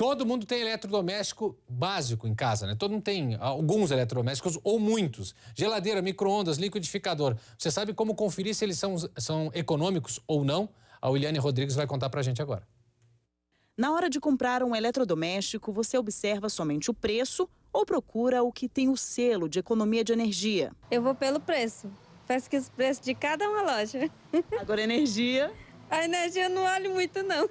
Todo mundo tem eletrodoméstico básico em casa, né? Todo mundo tem ah, alguns eletrodomésticos ou muitos. Geladeira, micro-ondas, liquidificador. Você sabe como conferir se eles são, são econômicos ou não? A Williane Rodrigues vai contar pra gente agora. Na hora de comprar um eletrodoméstico, você observa somente o preço ou procura o que tem o selo de economia de energia? Eu vou pelo preço. que os preços de cada uma loja. Agora, energia? A energia eu não olho muito, não.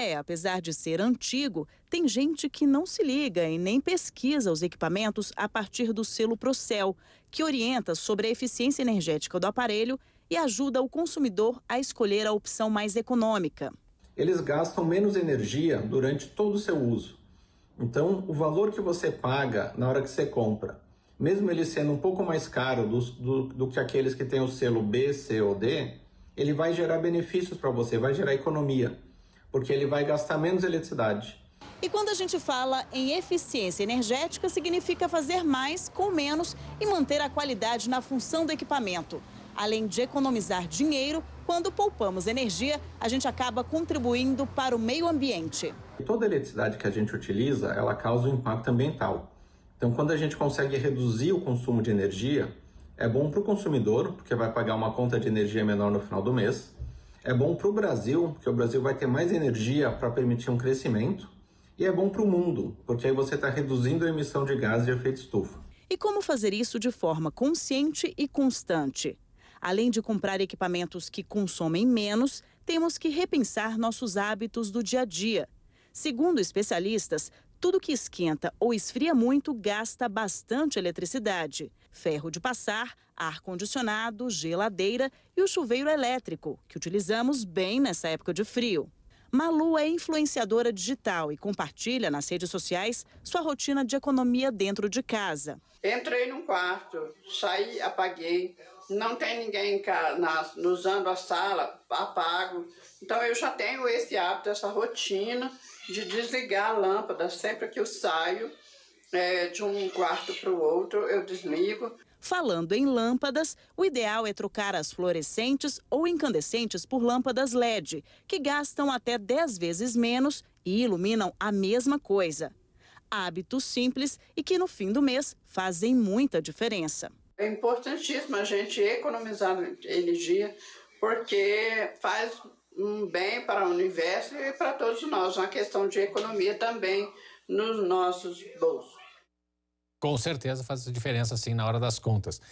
É, apesar de ser antigo, tem gente que não se liga e nem pesquisa os equipamentos a partir do selo Procel, que orienta sobre a eficiência energética do aparelho e ajuda o consumidor a escolher a opção mais econômica. Eles gastam menos energia durante todo o seu uso. Então, o valor que você paga na hora que você compra, mesmo ele sendo um pouco mais caro do, do, do que aqueles que têm o selo B, C ou D, ele vai gerar benefícios para você, vai gerar economia porque ele vai gastar menos eletricidade. E quando a gente fala em eficiência energética, significa fazer mais com menos e manter a qualidade na função do equipamento. Além de economizar dinheiro, quando poupamos energia, a gente acaba contribuindo para o meio ambiente. Toda eletricidade que a gente utiliza, ela causa um impacto ambiental. Então, quando a gente consegue reduzir o consumo de energia, é bom para o consumidor, porque vai pagar uma conta de energia menor no final do mês. É bom para o Brasil, porque o Brasil vai ter mais energia para permitir um crescimento, e é bom para o mundo, porque aí você está reduzindo a emissão de gases de efeito estufa. E como fazer isso de forma consciente e constante? Além de comprar equipamentos que consomem menos, temos que repensar nossos hábitos do dia a dia. Segundo especialistas, tudo que esquenta ou esfria muito gasta bastante eletricidade ferro de passar, ar-condicionado, geladeira e o chuveiro elétrico, que utilizamos bem nessa época de frio. Malu é influenciadora digital e compartilha nas redes sociais sua rotina de economia dentro de casa. Entrei num quarto, saí, apaguei. Não tem ninguém usando a sala, apago. Então eu já tenho esse hábito, essa rotina de desligar a lâmpada sempre que eu saio é, de um quarto para o outro, eu desligo. Falando em lâmpadas, o ideal é trocar as fluorescentes ou incandescentes por lâmpadas LED, que gastam até 10 vezes menos e iluminam a mesma coisa. Hábitos simples e que no fim do mês fazem muita diferença. É importantíssimo a gente economizar energia, porque faz um bem para o universo e para todos nós, uma questão de economia também nos nossos bolsos. Com certeza faz diferença, sim, na hora das contas.